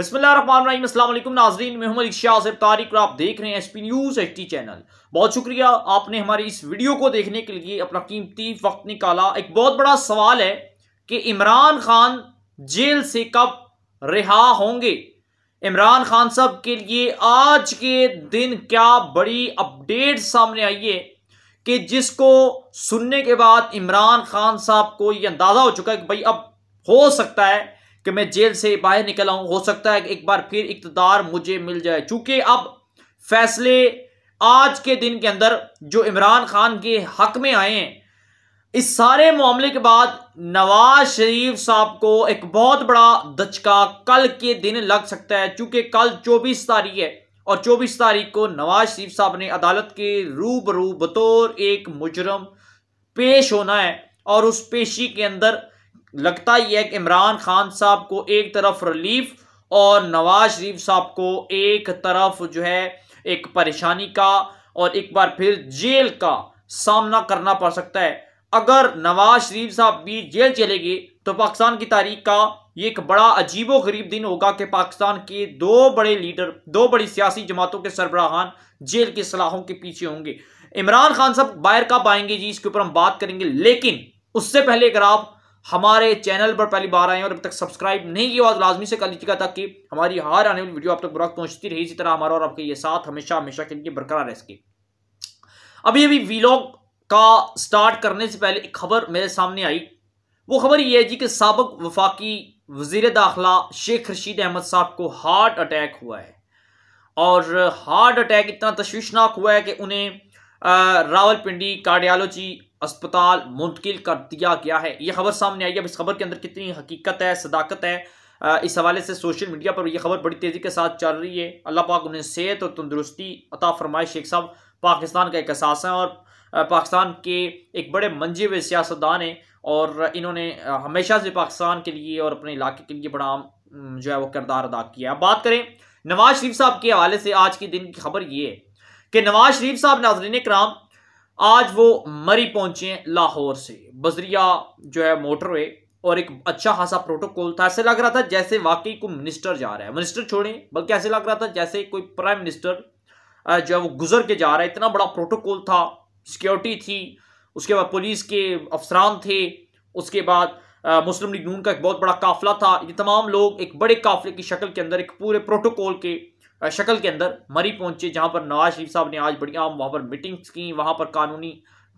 बसमिलकुम नाजरीन मैं हूं शाहब तारिक और आप देख रहे हैं S P news H T channel बहुत शुक्रिया आपने हमारी इस वीडियो को देखने के लिए अपना कीमती वक्त निकाला एक बहुत बड़ा सवाल है कि इमरान खान जेल से कब रिहा होंगे इमरान खान साहब के लिए आज के दिन क्या बड़ी अपडेट सामने आई है कि जिसको सुनने के बाद इमरान खान साहब को ये अंदाज़ा हो चुका है कि भाई अब हो सकता है कि मैं जेल से बाहर निकल आऊं हो सकता है एक बार फिर इकतदार मुझे मिल जाए चूंकि अब फैसले आज के दिन के अंदर जो इमरान खान के हक में आए हैं इस सारे मामले के बाद नवाज शरीफ साहब को एक बहुत बड़ा दचका कल के दिन लग सकता है चूंकि कल 24 तारीख है और 24 तारीख को नवाज शरीफ साहब ने अदालत के रूबरू बतौर एक मुजरम पेश होना है और उस पेशी के अंदर लगता ही है कि इमरान खान साहब को एक तरफ रिलीफ और नवाज शरीफ साहब को एक तरफ जो है एक परेशानी का और एक बार फिर जेल का सामना करना पड़ सकता है अगर नवाज शरीफ साहब भी जेल चले गए तो पाकिस्तान की तारीख का ये एक बड़ा अजीबो गरीब दिन होगा कि पाकिस्तान के दो बड़े लीडर दो बड़ी सियासी जमातों के सरबराहान जेल की सलाहों के पीछे होंगे इमरान खान साहब बाहर कब आएंगे जी इसके ऊपर हम बात करेंगे लेकिन उससे पहले अगर आप हमारे चैनल पर पहली बार आए और अब तक सब्सक्राइब नहीं किया और लाजमी से कर लीजिएगा ताकि हमारी हर आने वाली वीडियो आप तक बुरा पहुंचती रही इसी तरह हमारा और आपके ये साथ हमेशा हमेशा के लिए बरकरार है इसकी अभी अभी वीलॉग का स्टार्ट करने से पहले एक खबर मेरे सामने आई वो खबर ये है जी कि सबक वफाकी वजीर दाखिला शेख रशीद अहमद साहब को हार्ट अटैक हुआ है और हार्ट अटैक इतना तशवीशनाक हुआ है कि उन्हें रावलपिंडी कार्डियालोजी अस्पताल मुंतकिल कर दिया गया है ये खबर सामने आई है अब इस खबर के अंदर कितनी हकीकत है सदाकत है इस हवाले से सोशल मीडिया पर यह खबर बड़ी तेज़ी के साथ चल रही है अल्लाह पाक उन्हें सेहत और तंदुरुस्ती अता फरमाए शेख साहब पाकिस्तान का एक एहसास है और पाकिस्तान के एक बड़े मंजे हुए सियासतदान हैं और इन्होंने हमेशा से पाकिस्तान के लिए और अपने इलाके के लिए बड़ा जो है वो किरदार अदा किया अब बात करें नवाज शरीफ साहब के हवाले से आज के दिन की खबर ये है कि नवाज शरीफ साहब नाजरीन कराम आज वो मरी पहुंचे हैं लाहौर से बजरिया जो है मोटरवे और एक अच्छा खासा प्रोटोकॉल था ऐसे लग रहा था जैसे वाकई को मिनिस्टर जा रहा है मिनिस्टर छोड़े बल्कि ऐसे लग रहा था जैसे कोई प्राइम मिनिस्टर जो है वो गुजर के जा रहा है इतना बड़ा प्रोटोकॉल था सिक्योरिटी थी उसके बाद पुलिस के अफसरान थे उसके बाद मुस्लिम लीग नून का एक बहुत बड़ा काफिला था ये तमाम लोग एक बड़े काफिले की शक्ल के अंदर एक पूरे प्रोटोकॉल के शक्ल के अंदर मरी पहुंचे जहां पर नवाज शरीफ साहब ने आज बढ़िया वहां पर मीटिंग्स की वहां पर कानूनी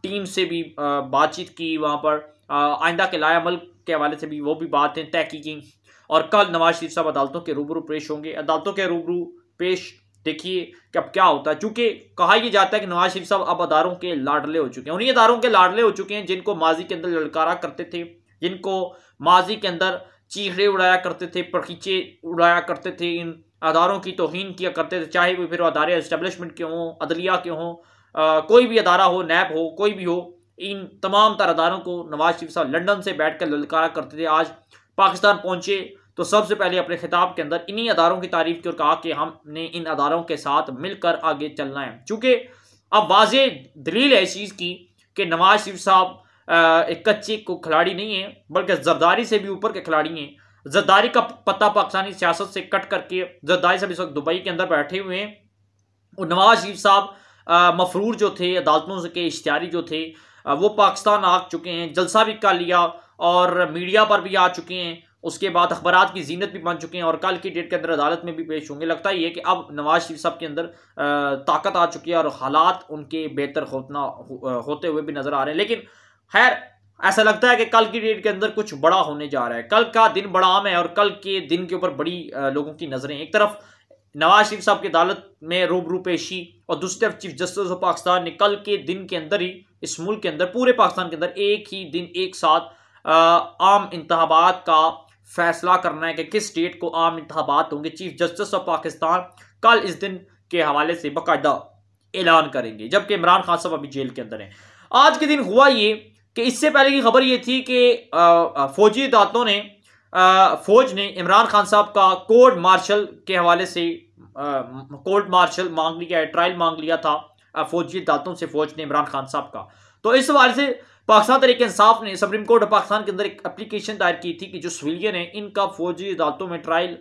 टीम से भी बातचीत की वहां पर आइंदा के लायामल के हवाले से भी वो भी बातें तय की गई और कल नवाज शरीफ साहब अदालतों के रूबरू पेश होंगे अदालतों के रूबरू पेश देखिए कि अब क्या होता है चूंकि कहा यह जाता है कि नवाज शरीफ साहब अब अदारों के लाडले हो चुके हैं उन्हीं अदारों के लाडले हो चुके हैं जिनको माजी के अंदर ललकारा करते थे जिनको माजी के अंदर चीखड़े उड़ाया करते थे परखीचे उड़ाया करते थे इन अदारों की तोहन किया करते थे चाहे वो फिर अदारे इस्टबलिशमेंट के हों अदलिया के हों कोई भी अदारा हो नैब हो कोई भी हो इन तमाम तर अदारों को नवाज शरीफ साहब लंडन से बैठ कर ललकारा करते थे आज पाकिस्तान पहुँचे तो सबसे पहले अपने खिताब के अंदर इन्हीं अदारों की तारीफ की और कहा कि हमने इन अदारों के साथ मिलकर आगे चलना है चूँकि अब वाज दलील है इस चीज़ की कि नवाज शरीफ साहब एक कच्चे को खिलाड़ी नहीं है बल्कि जरदारी से भी ऊपर के खिलाड़ी हैं जरदारी का पत्ता पाकिस्तानी सियासत से कट करके जरदारी साहब इस वक्त दुबई के अंदर बैठे हुए हैं और नवाज शरीफ साहब मफरूर जो थे अदालतों के इश्तारी जो थे आ, वो पाकिस्तान आ चुके हैं जलसा भी कर लिया और मीडिया पर भी आ चुके हैं उसके बाद अखबार की जीनत भी बन चुके हैं और कल की डेट के अंदर अदालत में भी पेश होंगे लगता ही है कि अब नवाज शरीफ साहब के अंदर ताकत आ चुकी है और हालात उनके बेहतर होना होते हुए भी नज़र आ रहे हैं लेकिन खैर ऐसा लगता है कि कल की डेट के अंदर कुछ बड़ा होने जा रहा है कल का दिन बड़ा आम है और कल के दिन के ऊपर बड़ी लोगों की नज़रें एक तरफ नवाज शरीफ साहब की अदालत में रूबरू पेशी और दूसरी तरफ चीफ जस्टिस ऑफ पाकिस्तान ने कल के दिन के अंदर ही इस मुल्क के अंदर पूरे पाकिस्तान के अंदर एक ही दिन एक साथ आम इंतबात का फैसला करना है कि किस डेट को आम इंतबात होंगे चीफ जस्टिस ऑफ पाकिस्तान कल इस दिन के हवाले से बाकायदा ऐलान करेंगे जबकि इमरान खान साहब अभी जेल के अंदर हैं आज के दिन हुआ ये कि इससे पहले की खबर ये थी कि फौजी दातों ने फौज ने इमरान खान साहब का कोर्ट मार्शल के हवाले से कोर्ट मार्शल मांग लिया है ट्रायल मांग लिया था फौजी दातों से फौज ने इमरान खान साहब का तो इस हवाले से पाकिस्तान तरीके इंसाफ ने सुप्रीम कोर्ट ऑफ पाकिस्तान के अंदर एक अप्लीकेशन दायर की थी कि जो सिविलियन है इनका फौजी अदालतों में ट्रायल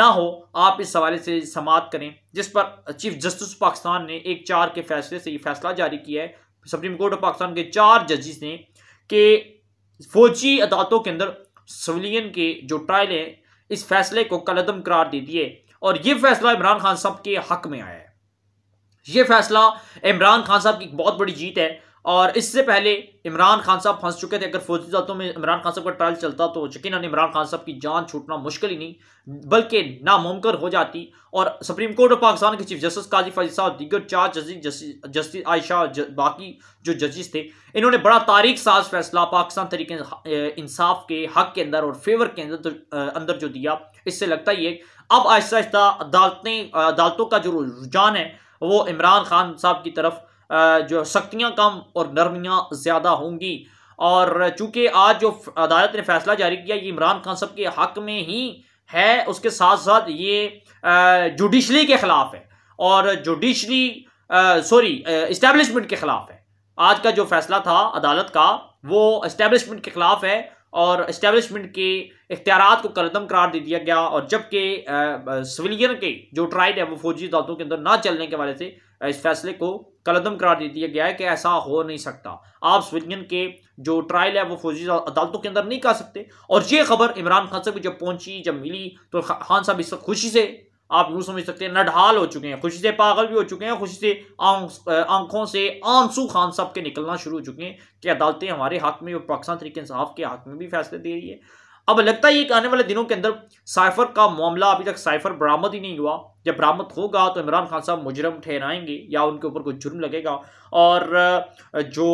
ना हो आप इस हवाले से समात करें जिस पर चीफ जस्टिस पाकिस्तान ने एक चार के फैसले से ये फैसला जारी किया है सुप्रीम कोर्ट ऑफ पाकिस्तान के चार जजिस ने कि फौजी अदालतों के अंदर सविलियन के जो ट्रायल है इस फैसले को कलदम करार दे दिए और ये फैसला इमरान खान साहब के हक में आया है ये फैसला इमरान खान साहब की बहुत बड़ी जीत है और इससे पहले इमरान खान साहब फंस चुके थे अगर फौजी जातों में इमरान खान साहब का ट्रायल चलता तो यकीन इमरान खान साहब की जान छूटना मुश्किल ही नहीं बल्कि नामुमकिन हो जाती और सुप्रीम कोर्ट ऑफ पाकिस्तान के चीफ जस्टिस काजी फैज साहब दीगर चार जजिस जस्टिस आयशा ज, बाकी जो जजिस थे इन्होंने बड़ा तारीख साज फैसला पाकिस्तान तरीके इंसाफ के हक के अंदर और फेवर के अंदर अंदर जो दिया इससे लगता ही है अब आहिस्ता आहिस्ता अदालतें अदालतों का जो रुझान है वो इमरान खान साहब की तरफ जो सख्तियाँ कम और नरमियाँ ज़्यादा होंगी और चूँकि आज जो अदालत ने फैसला जारी किया ये इमरान खान साहब के हक में ही है उसके साथ साथ ये जुडिशली के ख़िलाफ़ है और जुडिशली सॉरी इस्टेब्लिशमेंट के ख़िलाफ़ है आज का जो फैसला था अदालत का वो इस्टेब्लिशमेंट के ख़िलाफ़ है और इस्टेब्लिशमेंट के इख्तियार को कलदम करार दे दिया गया और जबकि सिविलियन के जो ट्राइड है वो फौजी अदालतों के अंदर ना चलने के वाले से इस फैसले को कलदम करार दे दिया गया है कि ऐसा हो नहीं सकता आप सविलियन के जो ट्रायल है वो फौजी अदालतों के अंदर नहीं कर सकते और ये खबर इमरान खान साहब को जब पहुंची जब मिली तो खान साहब इस खुशी से आप यूं समझ सकते हैं नडहाल हो चुके हैं खुशी से पागल भी हो चुके हैं खुशी से आंखों से आंसू खान साहब के निकलना शुरू हो चुके हैं कि अदालतें हमारे हक में और पाकिस्तान तरीके इंसाफ के हक में भी फैसले दे रही है अब लगता है कि आने वाले दिनों के अंदर साइफर का मामला अभी तक साइफर बरामद ही नहीं हुआ जब बरामद होगा तो इमरान खान साहब मुजरम ठहराएंगे या उनके ऊपर कोई जुर्म लगेगा और जो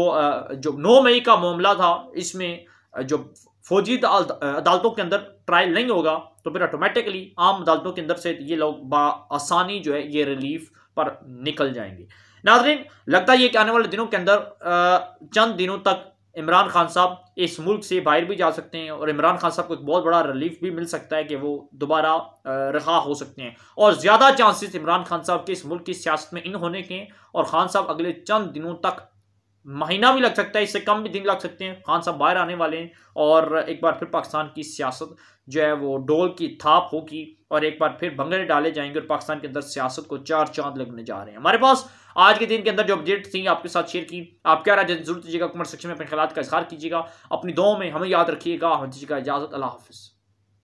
जो नौ मई का मामला था इसमें जो फौजी अदालतों के अंदर ट्रायल नहीं होगा तो फिर ऑटोमेटिकली आम अदालतों के अंदर से ये लोग आसानी जो है ये रिलीफ पर निकल जाएंगे नाजरीन लगता है कि आने वाले दिनों के अंदर चंद दिनों तक इमरान खान साहब इस मुल्क से बाहर भी जा सकते हैं और इमरान खान साहब को एक बहुत बड़ा रिलीफ भी मिल सकता है कि वो दोबारा रहा हो सकते हैं और ज़्यादा चांसेस इमरान खान साहब के इस मुल्क की सियासत में इन होने के और खान साहब अगले चंद दिनों तक महीना भी लग सकता है इससे कम भी दिन लग सकते हैं खान साहब बाहर आने वाले हैं और एक बार फिर पाकिस्तान की सियासत जो है वो डोल की थाप होगी और एक बार फिर भंगड़े डाले जाएंगे और पाकिस्तान के अंदर सियासत को चार चांद लगने जा रहे हैं हमारे पास आज के दिन के अंदर जो अपडेट थी आपके साथ शेयर की आप क्या राज्य जरूर दीजिएगा कमेंट सेक्शन में अपने ख्याल का इजहार कीजिएगा अपनी दो में हमें याद रखिएगा हम दीजिएगा इजाजत अल्लाह हाफिज़